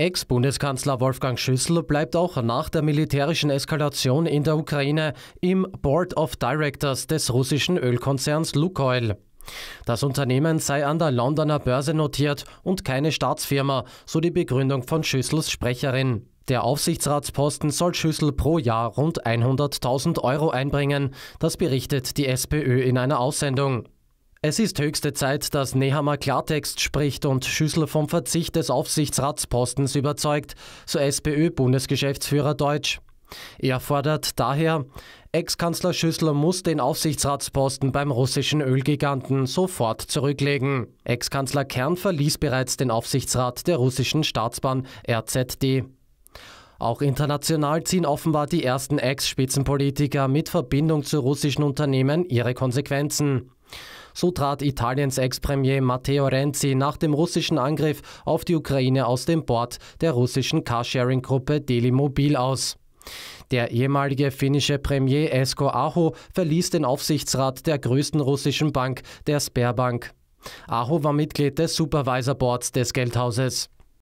Ex-Bundeskanzler Wolfgang Schüssel bleibt auch nach der militärischen Eskalation in der Ukraine im Board of Directors des russischen Ölkonzerns Lukoil. Das Unternehmen sei an der Londoner Börse notiert und keine Staatsfirma, so die Begründung von Schüssels Sprecherin. Der Aufsichtsratsposten soll Schüssel pro Jahr rund 100.000 Euro einbringen, das berichtet die SPÖ in einer Aussendung. Es ist höchste Zeit, dass Nehammer Klartext spricht und Schüssel vom Verzicht des Aufsichtsratspostens überzeugt, so SPÖ-Bundesgeschäftsführer Deutsch. Er fordert daher, Ex-Kanzler Schüssel muss den Aufsichtsratsposten beim russischen Ölgiganten sofort zurücklegen. Ex-Kanzler Kern verließ bereits den Aufsichtsrat der russischen Staatsbahn RZD. Auch international ziehen offenbar die ersten Ex-Spitzenpolitiker mit Verbindung zu russischen Unternehmen ihre Konsequenzen. So trat Italiens Ex-Premier Matteo Renzi nach dem russischen Angriff auf die Ukraine aus dem Board der russischen Carsharing-Gruppe Delimobil aus. Der ehemalige finnische Premier Esko Aho verließ den Aufsichtsrat der größten russischen Bank, der Sberbank. Aho war Mitglied des Supervisor Boards des Geldhauses.